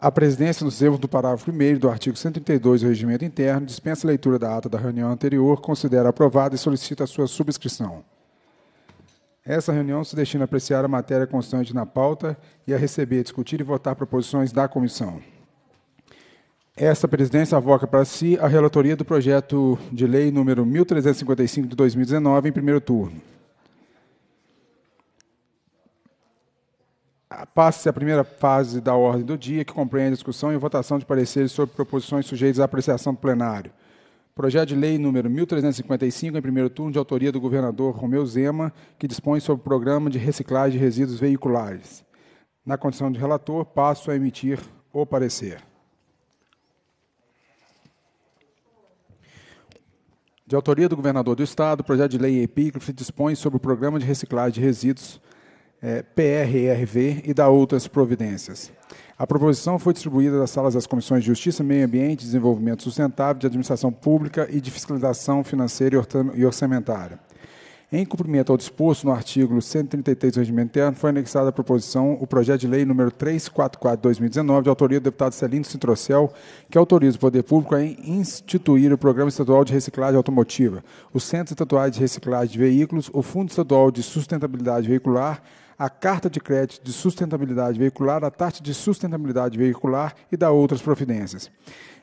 A presidência, nos termos do parágrafo 1 do artigo 132 do Regimento Interno, dispensa a leitura da ata da reunião anterior, considera aprovada e solicita a sua subscrição. Essa reunião se destina a apreciar a matéria constante na pauta e a receber, discutir e votar proposições da comissão. Esta presidência avoca para si a relatoria do projeto de lei número 1355 de 2019, em primeiro turno. passe a primeira fase da ordem do dia, que compreende a discussão e votação de pareceres sobre proposições sujeitas à apreciação do plenário. Projeto de lei número 1355, em primeiro turno, de autoria do governador Romeu Zema, que dispõe sobre o programa de reciclagem de resíduos veiculares. Na condição de relator, passo a emitir o parecer. De autoria do governador do Estado, o projeto de lei epígrafe dispõe sobre o programa de reciclagem de resíduos veiculares é, PRRV e da outras providências. A proposição foi distribuída das salas das comissões de Justiça, Meio Ambiente, Desenvolvimento Sustentável, de Administração Pública e de Fiscalização Financeira e Orçamentária. Em cumprimento ao disposto no artigo 133 do Regimento Interno, foi anexada à proposição o projeto de lei número 344/2019, de autoria do deputado Celino Cintrocel, que autoriza o poder público a instituir o Programa Estadual de Reciclagem Automotiva, o Centro Estadual de Reciclagem de Veículos, o Fundo Estadual de Sustentabilidade Veicular, a carta de crédito de sustentabilidade veicular, a taxa de sustentabilidade veicular e da outras providências.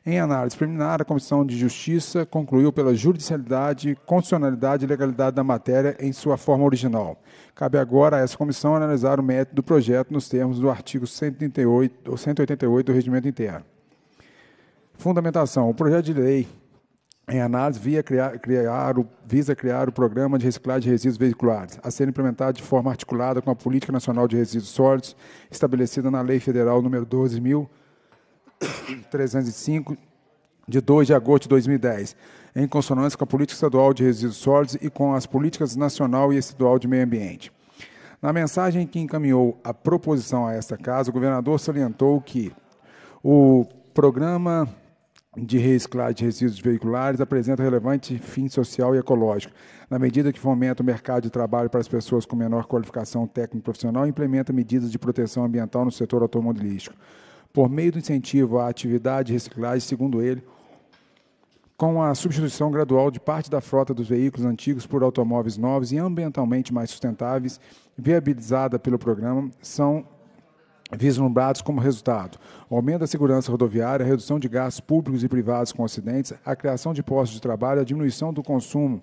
Em análise preliminar, a Comissão de Justiça concluiu pela judicialidade, constitucionalidade e legalidade da matéria em sua forma original. Cabe agora a essa comissão analisar o método do projeto nos termos do artigo 188 do Regimento Interno. Fundamentação. O projeto de lei em análise via criar, criar o, visa criar o Programa de Reciclagem de Resíduos Veiculares, a ser implementado de forma articulada com a Política Nacional de Resíduos Sólidos, estabelecida na Lei Federal nº 12.305, de 2 de agosto de 2010, em consonância com a Política Estadual de Resíduos Sólidos e com as políticas nacional e estadual de meio ambiente. Na mensagem que encaminhou a proposição a esta casa, o governador salientou que o programa de reciclagem de resíduos veiculares apresenta relevante fim social e ecológico. Na medida que fomenta o mercado de trabalho para as pessoas com menor qualificação técnico-profissional, implementa medidas de proteção ambiental no setor automobilístico. Por meio do incentivo à atividade de reciclagem, segundo ele, com a substituição gradual de parte da frota dos veículos antigos por automóveis novos e ambientalmente mais sustentáveis, viabilizada pelo programa, são vislumbrados como resultado: aumento da segurança rodoviária, a redução de gastos públicos e privados com acidentes, a criação de postos de trabalho, a diminuição do consumo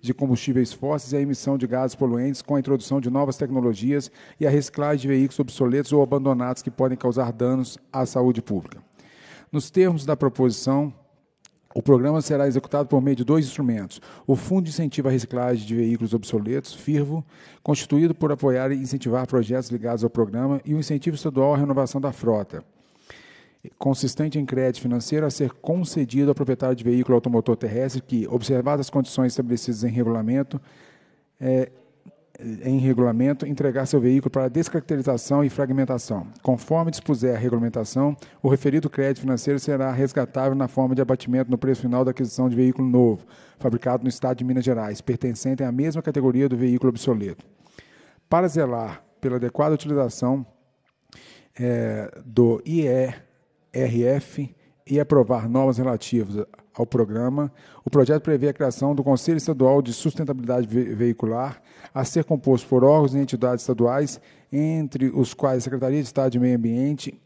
de combustíveis fósseis e a emissão de gases poluentes com a introdução de novas tecnologias e a reciclagem de veículos obsoletos ou abandonados que podem causar danos à saúde pública. Nos termos da proposição, o programa será executado por meio de dois instrumentos: o Fundo de Incentivo à Reciclagem de Veículos Obsoletos, FIRVO, constituído por apoiar e incentivar projetos ligados ao programa, e o Incentivo Estadual à Renovação da Frota, consistente em crédito financeiro a ser concedido ao proprietário de veículo automotor terrestre que, observadas as condições estabelecidas em regulamento, é, eh, em regulamento, entregar seu veículo para descaracterização e fragmentação. Conforme dispuser a regulamentação, o referido crédito financeiro será resgatável na forma de abatimento no preço final da aquisição de veículo novo, fabricado no Estado de Minas Gerais, pertencente à mesma categoria do veículo obsoleto. Para zelar pela adequada utilização é, do IERF e aprovar normas relativas ao programa, o projeto prevê a criação do Conselho Estadual de Sustentabilidade Veicular, a ser composto por órgãos e entidades estaduais, entre os quais a Secretaria de Estado de Meio Ambiente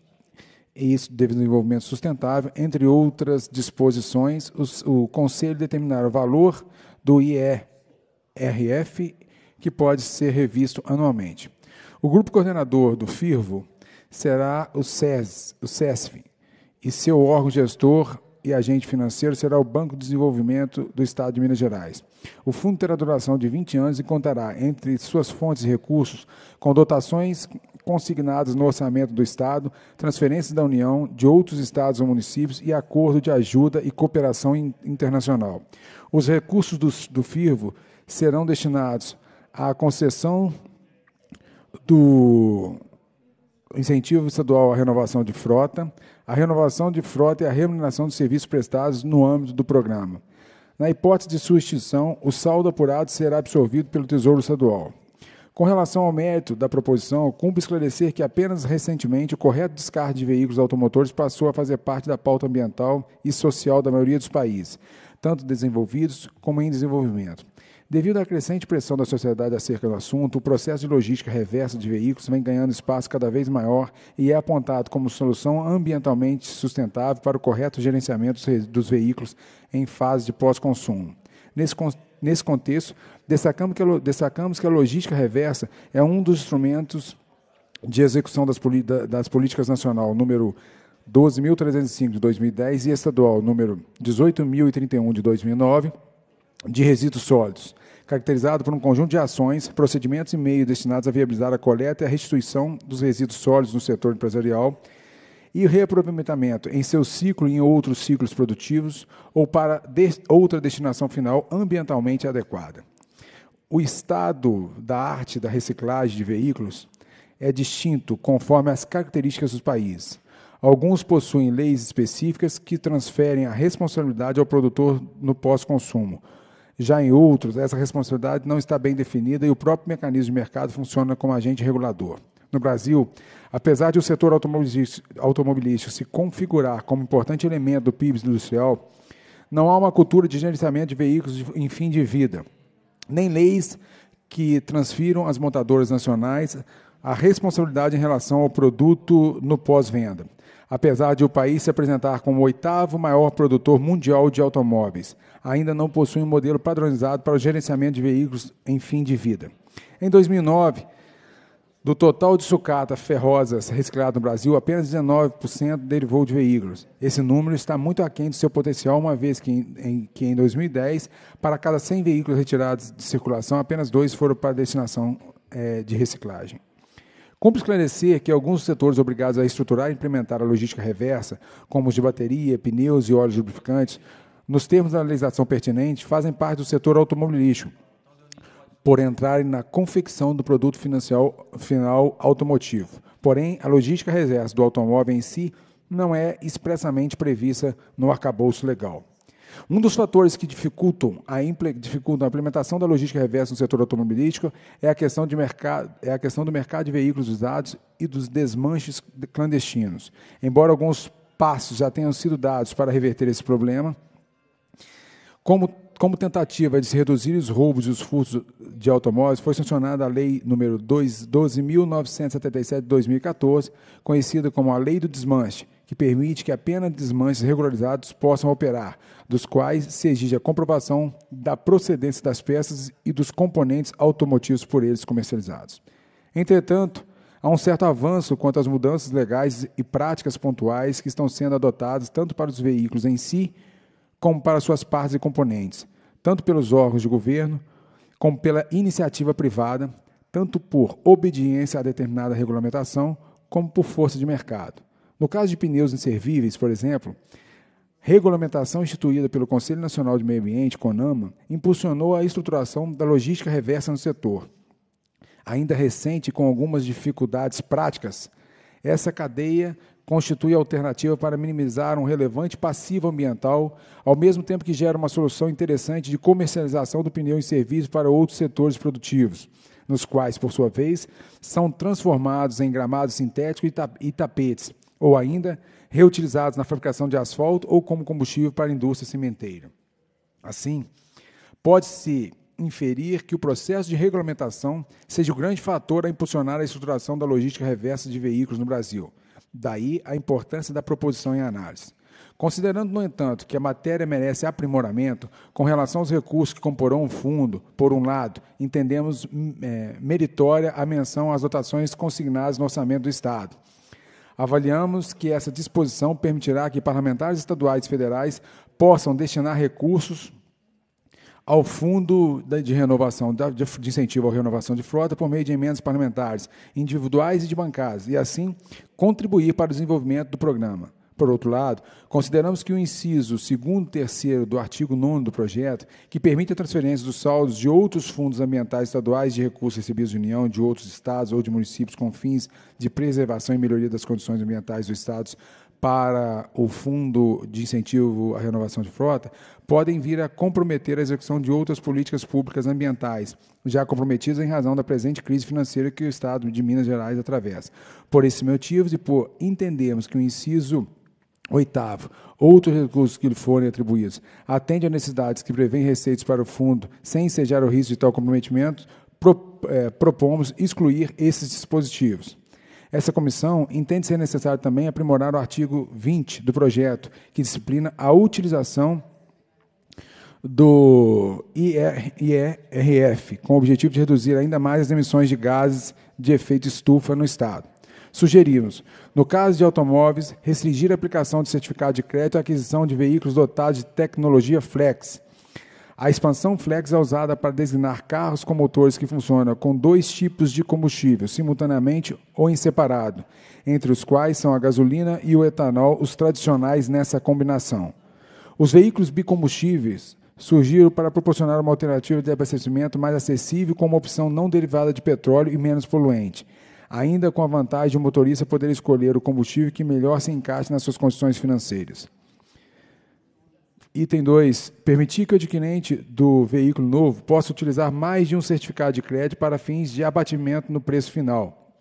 e isso Desenvolvimento Sustentável, entre outras disposições. o Conselho determinará o valor do IERF, que pode ser revisto anualmente. O grupo coordenador do FIRVO será o, CES, o CESF, e seu órgão gestor e agente financeiro será o Banco de Desenvolvimento do Estado de Minas Gerais. O fundo terá duração de 20 anos e contará, entre suas fontes e recursos, com dotações consignadas no orçamento do Estado, transferências da União, de outros estados ou municípios e acordo de ajuda e cooperação internacional. Os recursos do, do FIRVO serão destinados à concessão do incentivo estadual à renovação de frota, a renovação de frota e a remuneração de serviços prestados no âmbito do programa. Na hipótese de sua extinção, o saldo apurado será absorvido pelo Tesouro Estadual. Com relação ao mérito da proposição, cumpre esclarecer que apenas recentemente o correto descarte de veículos automotores passou a fazer parte da pauta ambiental e social da maioria dos países, tanto desenvolvidos como em desenvolvimento. Devido à crescente pressão da sociedade acerca do assunto, o processo de logística reversa de veículos vem ganhando espaço cada vez maior e é apontado como solução ambientalmente sustentável para o correto gerenciamento dos veículos em fase de pós-consumo. Nesse, nesse contexto, destacamos que, a, destacamos que a logística reversa é um dos instrumentos de execução das, das políticas nacional número 12.305 de 2010 e estadual número 18.031 de 2009 de resíduos sólidos, caracterizado por um conjunto de ações, procedimentos e meios destinados a viabilizar a coleta e a restituição dos resíduos sólidos no setor empresarial e o reaproveitamento em seu ciclo e em outros ciclos produtivos ou para de outra destinação final ambientalmente adequada. O estado da arte da reciclagem de veículos é distinto conforme as características dos países. Alguns possuem leis específicas que transferem a responsabilidade ao produtor no pós-consumo, já em outros, essa responsabilidade não está bem definida e o próprio mecanismo de mercado funciona como agente regulador. No Brasil, apesar de o setor automobilístico se configurar como importante elemento do PIB industrial, não há uma cultura de gerenciamento de veículos em fim de vida, nem leis que transfiram às montadoras nacionais a responsabilidade em relação ao produto no pós-venda. Apesar de o país se apresentar como o oitavo maior produtor mundial de automóveis, ainda não possui um modelo padronizado para o gerenciamento de veículos em fim de vida. Em 2009, do total de sucata ferrosas reciclado no Brasil, apenas 19% derivou de veículos. Esse número está muito aquém do seu potencial, uma vez que em, que em 2010, para cada 100 veículos retirados de circulação, apenas dois foram para destinação é, de reciclagem. Cumpre esclarecer que alguns setores obrigados a estruturar e implementar a logística reversa, como os de bateria, pneus e óleos lubrificantes, nos termos da legislação pertinente, fazem parte do setor automobilístico, por entrarem na confecção do produto final automotivo. Porém, a logística reversa do automóvel em si não é expressamente prevista no arcabouço legal. Um dos fatores que dificultam a, dificultam a implementação da logística reversa no setor automobilístico é a, questão de é a questão do mercado de veículos usados e dos desmanches clandestinos. Embora alguns passos já tenham sido dados para reverter esse problema, como como tentativa de se reduzir os roubos e os furtos de automóveis, foi sancionada a Lei número 12.977 de 2014, conhecida como a Lei do Desmanche, que permite que apenas desmanches regularizados possam operar, dos quais se exige a comprovação da procedência das peças e dos componentes automotivos por eles comercializados. Entretanto, há um certo avanço quanto às mudanças legais e práticas pontuais que estão sendo adotadas tanto para os veículos em si, como para suas partes e componentes, tanto pelos órgãos de governo, como pela iniciativa privada, tanto por obediência a determinada regulamentação, como por força de mercado. No caso de pneus inservíveis, por exemplo, regulamentação instituída pelo Conselho Nacional de Meio Ambiente, CONAMA, impulsionou a estruturação da logística reversa no setor. Ainda recente, com algumas dificuldades práticas, essa cadeia constitui alternativa para minimizar um relevante passivo ambiental, ao mesmo tempo que gera uma solução interessante de comercialização do pneu em serviço para outros setores produtivos, nos quais, por sua vez, são transformados em gramados sintéticos e tapetes, ou ainda reutilizados na fabricação de asfalto ou como combustível para a indústria cimenteira. Assim, pode-se inferir que o processo de regulamentação seja o grande fator a impulsionar a estruturação da logística reversa de veículos no Brasil. Daí a importância da proposição em análise. Considerando, no entanto, que a matéria merece aprimoramento com relação aos recursos que comporão o fundo, por um lado, entendemos hum, é, meritória a menção às dotações consignadas no orçamento do Estado Avaliamos que essa disposição permitirá que parlamentares estaduais e federais possam destinar recursos ao Fundo de Renovação, de Incentivo à Renovação de Frota, por meio de emendas parlamentares, individuais e de bancadas, e assim contribuir para o desenvolvimento do programa. Por outro lado, consideramos que o inciso 2 e 3 do artigo 9 do projeto, que permite a transferência dos saldos de outros fundos ambientais estaduais de recursos recebidos da União, de outros estados ou de municípios com fins de preservação e melhoria das condições ambientais dos estados para o Fundo de Incentivo à Renovação de Frota, podem vir a comprometer a execução de outras políticas públicas ambientais, já comprometidas em razão da presente crise financeira que o Estado de Minas Gerais atravessa. Por esses motivos e por entendemos que o inciso Oitavo, outros recursos que lhe forem atribuídos. Atende a necessidades que prevêem receitas para o fundo, sem ensejar o risco de tal comprometimento, pro, é, propomos excluir esses dispositivos. Essa comissão entende ser necessário também aprimorar o artigo 20 do projeto, que disciplina a utilização do IERF, com o objetivo de reduzir ainda mais as emissões de gases de efeito estufa no Estado. Sugerimos, no caso de automóveis, restringir a aplicação de certificado de crédito à aquisição de veículos dotados de tecnologia Flex. A expansão flex é usada para designar carros com motores que funcionam com dois tipos de combustível, simultaneamente ou em separado, entre os quais são a gasolina e o etanol, os tradicionais nessa combinação. Os veículos bicombustíveis surgiram para proporcionar uma alternativa de abastecimento mais acessível, com uma opção não derivada de petróleo e menos poluente ainda com a vantagem de o motorista poder escolher o combustível que melhor se encaixe nas suas condições financeiras. Item 2. Permitir que o adquirente do veículo novo possa utilizar mais de um certificado de crédito para fins de abatimento no preço final.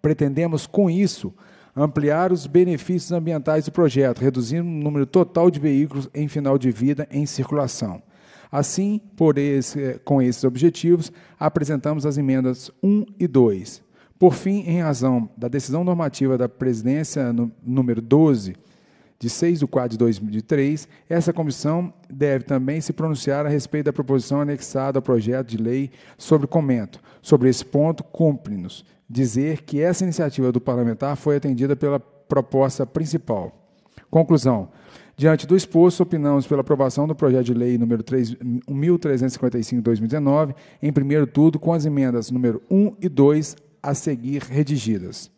Pretendemos, com isso, ampliar os benefícios ambientais do projeto, reduzindo o número total de veículos em final de vida em circulação. Assim, esse, com esses objetivos, apresentamos as emendas 1 e 2. Por fim, em razão da decisão normativa da presidência número 12, de 6 de quadro de 2003, essa comissão deve também se pronunciar a respeito da proposição anexada ao projeto de lei sobre comento. Sobre esse ponto, cumpre-nos dizer que essa iniciativa do parlamentar foi atendida pela proposta principal. Conclusão. Diante do exposto, opinamos pela aprovação do projeto de lei número 1355/2019, em primeiro turno, com as emendas número 1 e 2 a seguir redigidas.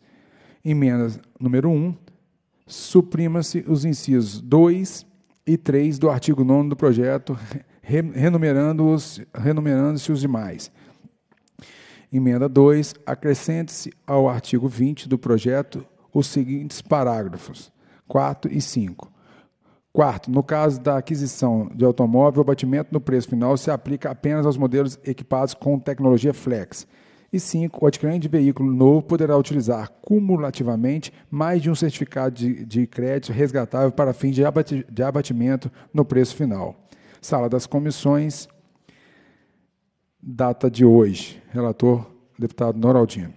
Emenda número 1. Suprima-se os incisos 2 e 3 do artigo 9 do projeto, renumerando-se renumerando os demais. Emenda 2. Acrescente-se ao artigo 20 do projeto os seguintes parágrafos: 4 e 5. Quarto, no caso da aquisição de automóvel, o abatimento no preço final se aplica apenas aos modelos equipados com tecnologia Flex. E 5. O adquirente de veículo novo poderá utilizar cumulativamente mais de um certificado de, de crédito resgatável para fim de, de abatimento no preço final. Sala das comissões, data de hoje. Relator, deputado Noraldino.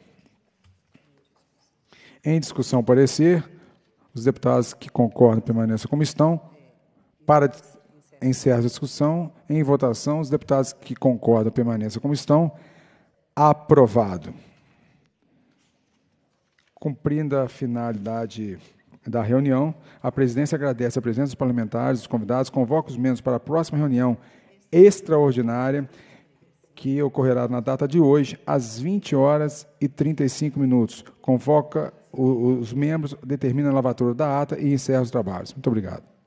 Em discussão, parecer. Os deputados que concordam permaneçam como estão. Para encerrar a discussão. Em votação, os deputados que concordam permaneçam como estão aprovado. Cumprindo a finalidade da reunião, a presidência agradece a presença dos parlamentares, dos convidados, convoca os membros para a próxima reunião extraordinária que ocorrerá na data de hoje, às 20 horas e 35 minutos. Convoca os membros, determina a lavatura da ata e encerra os trabalhos. Muito obrigado.